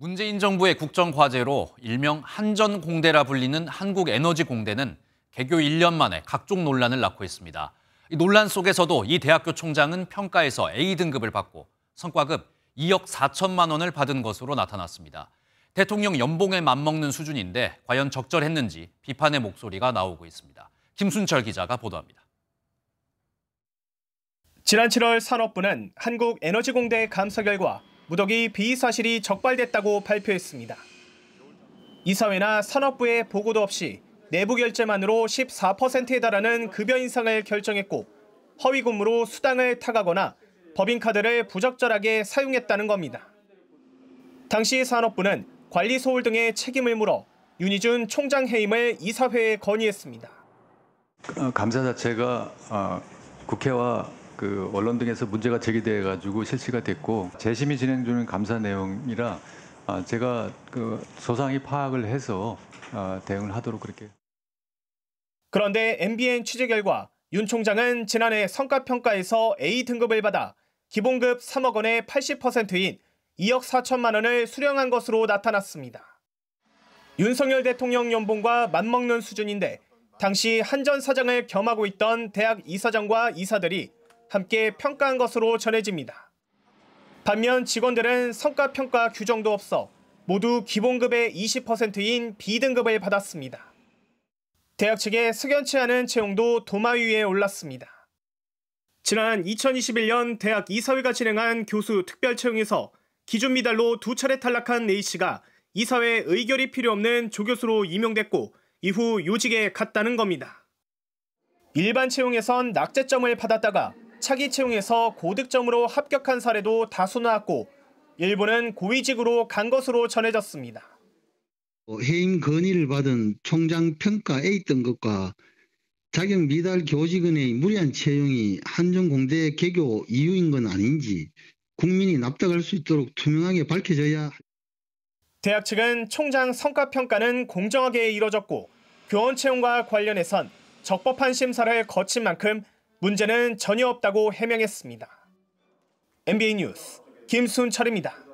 문재인 정부의 국정 과제로 일명 한전공대라 불리는 한국에너지공대는 개교 1년 만에 각종 논란을 낳고 있습니다. 논란 속에서도 이 대학교 총장은 평가에서 A 등급을 받고 성과급 2억 4천만 원을 받은 것으로 나타났습니다. 대통령 연봉에 맞먹는 수준인데 과연 적절했는지 비판의 목소리가 나오고 있습니다. 김순철 기자가 보도합니다. 지난 7월 산업부는 한국에너지공대의 감사 결과 무더기 비사실이 적발됐다고 발표했습니다. 이사회나 산업부의 보고도 없이 내부 결재만으로 14%에 달하는 급여 인상을 결정했고 허위 근무로 수당을 타가거나 법인카드를 부적절하게 사용했다는 겁니다. 당시 산업부는 관리 소홀 등의 책임을 물어 윤희준 총장 해임을 이사회에 건의했습니다. 어, 감사 자체가 어, 국회와 그 언론 등에서 문제가 제기돼 가지고 실시가 됐고 재심이 진행 중인 감사 내용이라 아, 제가 그 소상히 파악을 해서 아, 대응을 하도록 그렇게. 그런데 MBN 취재 결과 윤 총장은 지난해 성과평가에서 A 등급을 받아 기본급 3억 원의 80%인 2억 4천만 원을 수령한 것으로 나타났습니다. 윤석열 대통령 연봉과 맞먹는 수준인데 당시 한전 사장을 겸하고 있던 대학 이사장과 이사들이 함께 평가한 것으로 전해집니다. 반면 직원들은 성과평가 규정도 없어 모두 기본급의 20%인 B등급을 받았습니다. 대학 측의 석연치 않은 채용도 도마 위에 올랐습니다. 지난 2021년 대학 이사회가 진행한 교수 특별 채용에서 기준 미달로 두 차례 탈락한 A씨가 이사회 의결이 필요 없는 조교수로 임용됐고 이후 요직에 갔다는 겁니다. 일반 채용에선 낙제점을 받았다가 차기 채용에서 고득점으로 합격한 사례도 다수 나왔고 일부는 고위직으로 간 것으로 전해졌습니다. 어, 해임 건의를 받은 총장 평가 에 있던 것과 자격 미달 교직원의 무리한 채용이 한정공대 개교 이유인 건 아닌지 국민이 납득할 수 있도록 투명하게 밝혀져야 대학 측은 총장 성과 평가는 공정하게 이뤄졌고 교원 채용과 관련해선 적법한 심사를 거친 만큼 문제는 전혀 없다고 해명했습니다. NBA 뉴스 김순철입니다.